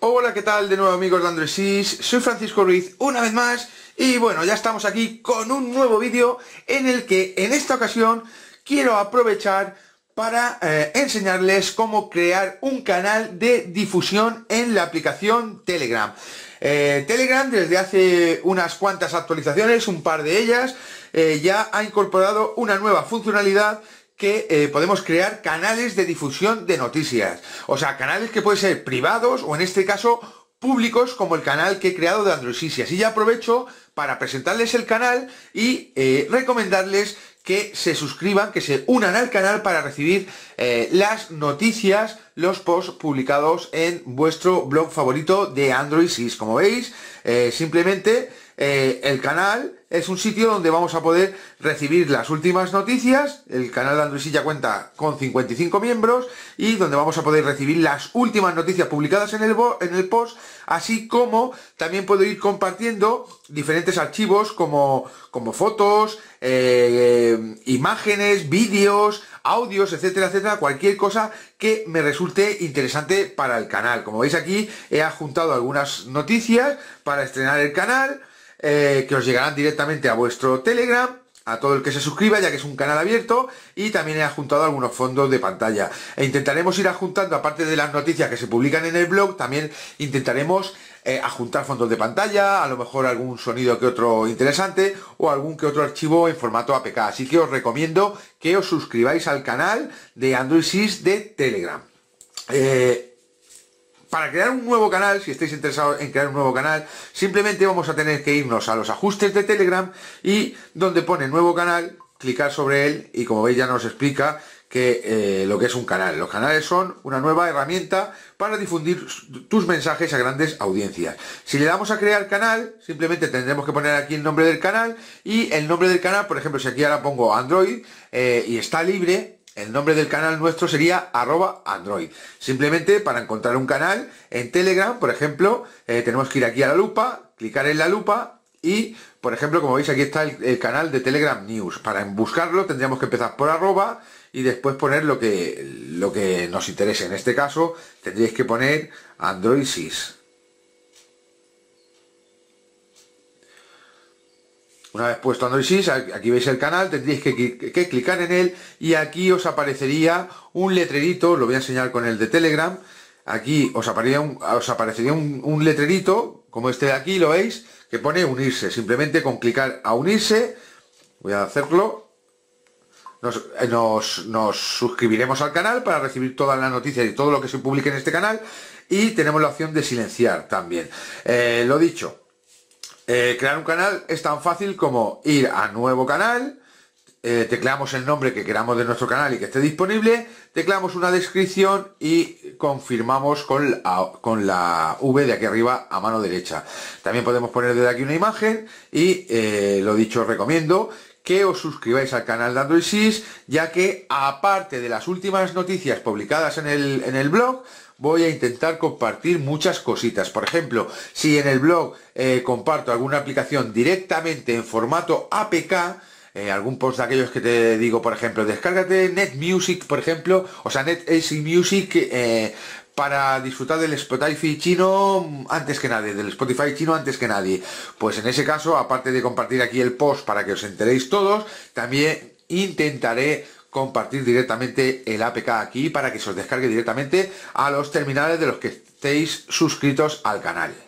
Hola, ¿qué tal? De nuevo amigos de Andresis, soy Francisco Ruiz una vez más y bueno, ya estamos aquí con un nuevo vídeo en el que en esta ocasión quiero aprovechar para eh, enseñarles cómo crear un canal de difusión en la aplicación Telegram. Eh, Telegram desde hace unas cuantas actualizaciones, un par de ellas, eh, ya ha incorporado una nueva funcionalidad que eh, podemos crear canales de difusión de noticias. O sea, canales que pueden ser privados o en este caso públicos como el canal que he creado de Android Y así ya aprovecho para presentarles el canal y eh, recomendarles que se suscriban, que se unan al canal para recibir eh, las noticias, los posts publicados en vuestro blog favorito de Android Como veis, simplemente eh, el canal es un sitio donde vamos a poder recibir las últimas noticias. El canal de Andresilla cuenta con 55 miembros y donde vamos a poder recibir las últimas noticias publicadas en el, post, así como también puedo ir compartiendo diferentes archivos como, fotos, eh, imágenes, vídeos, audios, etcétera, etcétera, cualquier cosa que me resulte interesante para el canal. Como veis aquí he adjuntado algunas noticias para estrenar el canal, eh, que os llegarán directamente a vuestro Telegram a todo el que se suscriba, ya que es un canal abierto, y también he adjuntado algunos fondos de pantalla. E intentaremos ir adjuntando, aparte de las noticias que se publican en el blog, también intentaremos eh, adjuntar fondos de pantalla, a lo mejor algún sonido que otro interesante, o algún que otro archivo en formato APK. Así que os recomiendo que os suscribáis al canal de Android 6 de Telegram. Eh, para crear un nuevo canal, si estáis interesados en crear un nuevo canal, simplemente vamos a tener que irnos a los ajustes de Telegram y donde pone nuevo canal, clicar sobre él y como veis ya nos explica que eh, lo que es un canal. Los canales son una nueva herramienta para difundir tus mensajes a grandes audiencias. Si le damos a crear canal, simplemente tendremos que poner aquí el nombre del canal y el nombre del canal, por ejemplo, si aquí ahora pongo Android eh, y está libre, el nombre del canal nuestro sería arroba android. Simplemente para encontrar un canal en Telegram, por ejemplo, eh, tenemos que ir aquí a la lupa, clicar en la lupa y, por ejemplo, como veis aquí está el, canal de Telegram News. Para buscarlo tendríamos que empezar por arroba y después poner lo que, lo que nos interese. En este caso tendríais que poner Android Una vez puesto Android aquí veis el canal, tendréis que, clicar en él y aquí os aparecería un letrerito, lo voy a enseñar con el de Telegram, aquí os aparecería un, os aparecería un, letrerito, como este de aquí, lo veis, que pone unirse, simplemente con clicar a unirse, voy a hacerlo, eh, nos, suscribiremos al canal para recibir todas las noticias y todo lo que se publique en este canal y tenemos la opción de silenciar también. Eh, lo dicho, eh, crear un canal es tan fácil como ir a nuevo canal, eh, tecleamos el nombre que queramos de nuestro canal y que esté disponible, tecleamos una descripción y confirmamos con la, con la V de aquí arriba a mano derecha. También podemos poner desde aquí una imagen y eh, lo dicho os recomiendo que os suscribáis al canal de Android ya que aparte de las últimas noticias publicadas en el, en el blog, voy a intentar compartir muchas cositas. Por ejemplo, si en el blog eh, comparto alguna aplicación directamente en formato APK, eh, algún post de aquellos que te digo, por ejemplo, descárgate Net Music, por ejemplo, o sea, Net eh, Music para disfrutar del Spotify chino antes que nadie, del Spotify chino antes que nadie. Pues en ese caso, aparte de compartir aquí el post para que os enteréis todos, también intentaré compartir directamente el APK aquí para que se os descargue directamente a los terminales de los que estéis suscritos al canal.